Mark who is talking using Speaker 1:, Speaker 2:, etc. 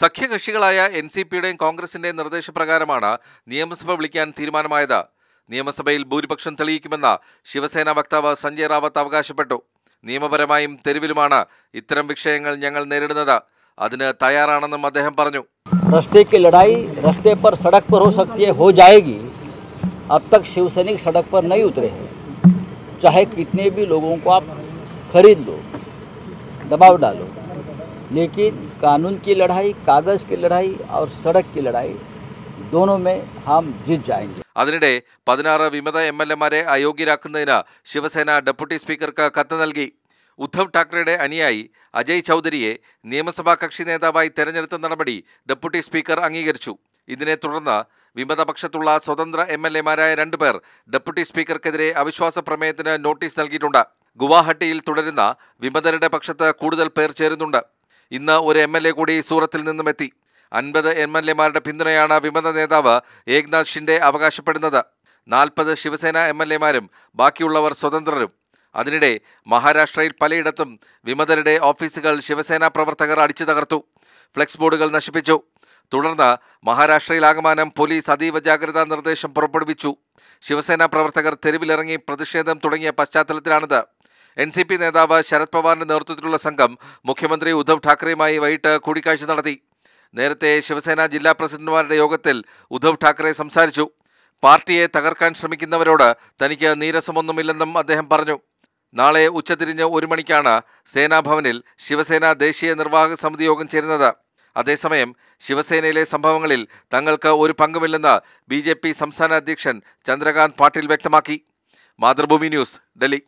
Speaker 1: സഖ്യകക്ഷികളായ N C പിയുടെയും കോൺഗ്രസിന്റെയും നിർദ്ദേശപ്രകാരമാണ് നിയമസഭ വിളിക്കാൻ തീരുമാനമായത് നിയമസഭയിൽ ഭൂരിപക്ഷം തെളിയിക്കുമെന്ന് ശിവസേന വക്താവ് സഞ്ജയ് റാവത്ത് അവകാശപ്പെട്ടു നിയമപരമായും തെരുവിലുമാണ് ഇത്തരം വിഷയങ്ങൾ ഞങ്ങൾ നേരിടുന്നത് അതിന് തയ്യാറാണെന്നും അദ്ദേഹം പറഞ്ഞു
Speaker 2: रस्ते की लड़ाई रस्ते पर सड़क पर हो सकती है हो जाएगी अब तक शिवसैनिक सड़क पर नहीं उतरे हैं चाहे कितने भी लोगों को आप खरीद लो दबाव डालो लेकिन कानून की लड़ाई कागज़ की लड़ाई और सड़क की लड़ाई दोनों में हम जीत जाएंगे
Speaker 1: അതിനിടെ പതിനാറ് വിമത എം എൽ എമാരെ അയോഗ്യരാക്കുന്നതിന് ശിവസേന ഡെപ്യൂട്ടി സ്പീക്കർക്ക് കത്ത് നൽകി ഉദ്ധവ് ഠാക്കറെയുടെ അനിയായി അജയ് ചൗധരിയെ നിയമസഭാ കക്ഷി നേതാവായി തെരഞ്ഞെടുത്ത നടപടി ഡെപ്യൂട്ടി സ്പീക്കർ അംഗീകരിച്ചു ഇതിനെ തുടർന്ന് വിമതപക്ഷത്തുള്ള സ്വതന്ത്ര എം എൽ എമാരായ രണ്ടുപേർ ഡെപ്യൂട്ടി സ്പീക്കർക്കെതിരെ അവിശ്വാസ പ്രമേയത്തിന് നോട്ടീസ് നൽകിയിട്ടുണ്ട് ഗുവാഹട്ടിയിൽ തുടരുന്ന വിമതരുടെ പക്ഷത്ത് കൂടുതൽ പേർ ചേരുന്നുണ്ട് ഇന്ന് ഒരു എം എൽ എ കൂടി സൂറത്തിൽ നിന്നും എത്തി അൻപത് എം എൽ എമാരുടെ പിന്തുണയാണ് വിമത നേതാവ് ഏക്നാഥ് ഷിൻഡെ അവകാശപ്പെടുന്നത് നാൽപ്പത് ശിവസേന എം എൽ എമാരും ബാക്കിയുള്ളവർ സ്വതന്ത്രരും അതിനിടെ മഹാരാഷ്ട്രയിൽ പലയിടത്തും വിമതരുടെ ഓഫീസുകൾ ശിവസേന പ്രവർത്തകർ അടിച്ചു തകർത്തു ഫ്ലെക്സ് ബോർഡുകൾ നശിപ്പിച്ചു തുടർന്ന് മഹാരാഷ്ട്രയിലാകമാനം പോലീസ് അതീവ ജാഗ്രതാ നിർദ്ദേശം പുറപ്പെടുവിച്ചു ശിവസേന പ്രവർത്തകർ തെരുവിലിറങ്ങി പ്രതിഷേധം തുടങ്ങിയ പശ്ചാത്തലത്തിലാണിത് എൻ സി പി നേതാവ് ശരത് പവാറിന്റെ നേതൃത്വത്തിലുള്ള സംഘം മുഖ്യമന്ത്രി ഉദ്ധവ് ഠാക്കറെയുമായി വൈകിട്ട് കൂടിക്കാഴ്ച നടത്തി നേരത്തെ ശിവസേന ജില്ലാ പ്രസിഡന്റുമാരുടെ യോഗത്തിൽ ഉദ്ധവ് ഠാക്കറെ സംസാരിച്ചു പാർട്ടിയെ തകർക്കാൻ ശ്രമിക്കുന്നവരോട് തനിക്ക് നീരസമൊന്നുമില്ലെന്നും അദ്ദേഹം പറഞ്ഞു നാളെ ഉച്ചതിരിഞ്ഞ് ഒരു മണിക്കാണ് സേനാഭവനിൽ ശിവസേന ദേശീയ നിർവാഹക സമിതി യോഗം ചേരുന്നത് അതേസമയം ശിവസേനയിലെ സംഭവങ്ങളിൽ തങ്ങൾക്ക് ഒരു പങ്കുമില്ലെന്ന് ബി സംസ്ഥാന അധ്യക്ഷൻ ചന്ദ്രകാന്ത് പാട്ടീൽ വ്യക്തമാക്കി മാതൃഭൂമി ന്യൂസ് ഡൽഹി